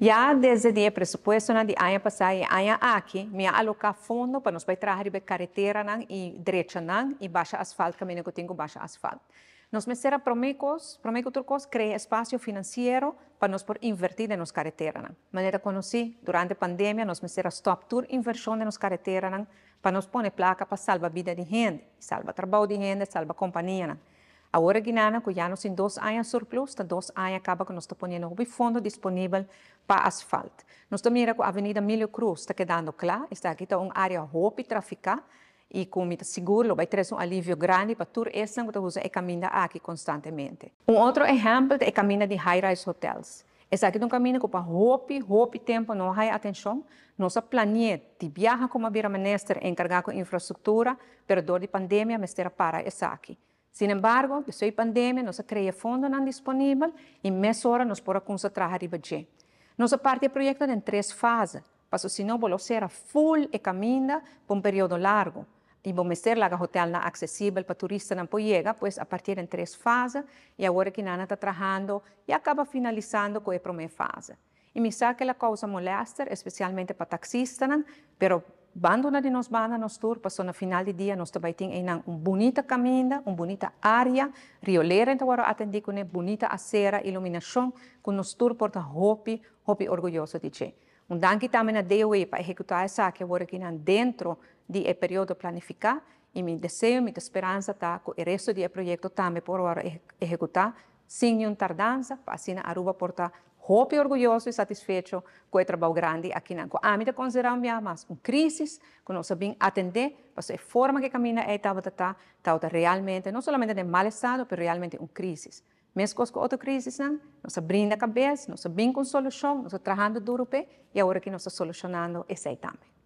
Ya desde el presupuesto de ano passado e ano aqui, me aloca fundo para nos para trabalhar de carretera nan, e direita nan, e baixa asfalto, caminho que tenho baixa asfalto. Nos mesera promecos, promeco turcos, crea espaço financiero para nos por invertir nos carretera nan. Maneira conheci, durante pandemia, nos mesera stop tour inversão nos carretera nan, para nos placa para salvar a vida de gente, salva trabajo de gente, salva companhia nan. Agora ginana que ya nos dois anos años surplus, está dois anos acaba que nós está poniendo un fundo disponível para asfalto. Nós está mirando a avenida Milho Cruz, está quedando claro, está aqui está uma área hopi traficada e com muito seguro, vai trazer um alívio grande para toda essa que usa e caminha aqui constantemente. Um outro exemplo é caminha de high-rise hotels. Esse aqui é um caminho que para roupa, roupa tempo não há atenção. Nossa planeta viajar como a vira ministra encargada com infraestrutura, dor de pandemia, mas para esse aqui. Sin embargo, de la pandemia, no crea fondo disponible y en mes hora nos por a trabalhar riba de. Nossa parte el proyecto en tres fases, para no não era full y caminda por un periodo largo. y vamos ter la hotel accesible para los turistas pues, a partir de tres fases, Y ahora que Nana está trabajando, y acaba finalizando con la primera fase. Y me parece que la causa molesta, especialmente para taxistas, pero bando na din banda nos tour, paso na final di dia nos tabaiting ay un bonita caminda, un bonita area, riolera enta waro atendi kune bonita acera, iluminación, kun nos tour porta hopi, hopi orgulloso di che. Un danki tamen a DOE pa ejecutar esa que waro kinan dentro di e periodo planificar, e mi deseo, mi speranza ta ko e resto di e proyecto tamen por waro ejecutar sin nenhuma tardança, assim Aruba porta hope orgulhoso e satisfeito com o trabalho grande aqui na Coamida, ah, considerando minha mas uma crise que nós sabemos atender, mas a forma que caminha é eh, estava tá, tá, realmente, não somente de mal estado, mas realmente uma crise. Mesmo com outra crise, não? nós abrindo a cabeça, nós sabemos com solução, nós trabalhando duro, e agora que nós solucionando esse também.